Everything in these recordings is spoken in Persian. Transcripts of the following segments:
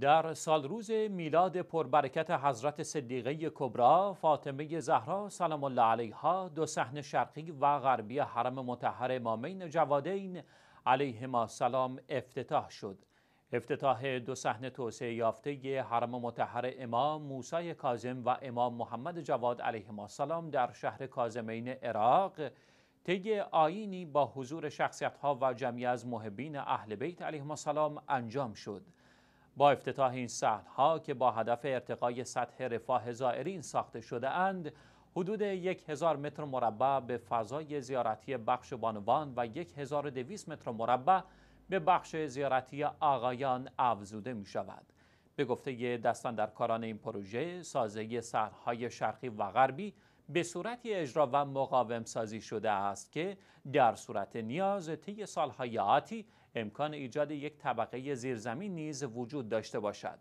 در سال روز میلاد پربرکت حضرت صدیقه کبرا فاطمه زهرا سلام الله علیها دو صحن شرقی و غربی حرم متحر امامین جوادین علیهما سلام افتتاح شد افتتاح دو صحن توسعه یافته حرم متحر امام موسی کاظم و امام محمد جواد علیهما سلام در شهر کازمین عراق طی آینی با حضور شخصیت ها و جمعی از محبین اهل بیت علیهم السلام انجام شد با افتتاح این ها که با هدف ارتقای سطح رفاه زائرین ساخته شده اند حدود هزار متر مربع به فضای زیارتی بخش بانوان و 1200 متر مربع به بخش زیارتی آقایان افزوده می شود. به گفته دستان در کاران این پروژه سازه سرهای شرقی و غربی به صورتی اجرا و مقاوم سازی شده است که در صورت نیاز طی سالهای آتی امکان ایجاد یک طبقه زیرزمین نیز وجود داشته باشد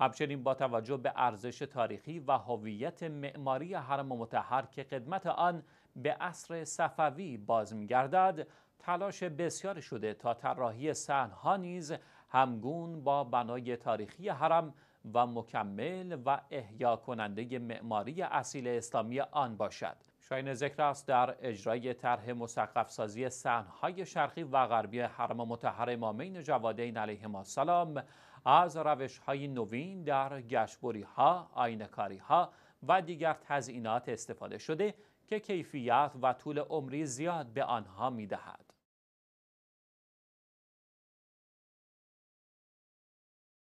همچنین با توجه به ارزش تاریخی و هویت معماری حرم متحر که قدمت آن به عصر صفوی باز می‌گردد تلاش بسیار شده تا طراحی صحن‌ها نیز همگون با بنای تاریخی حرم و مکمل و احیا کننده معماری اصیل اسلامی آن باشد شاین ذکر است در اجرای طرح مسقف سازی های شرقی و غربی حرم مطهر امامین جوادین ما السلام از روش های نوین در گشبوری ها، آینکاری ها و دیگر تزئینات استفاده شده که کیفیت و طول عمری زیاد به آنها می دهد.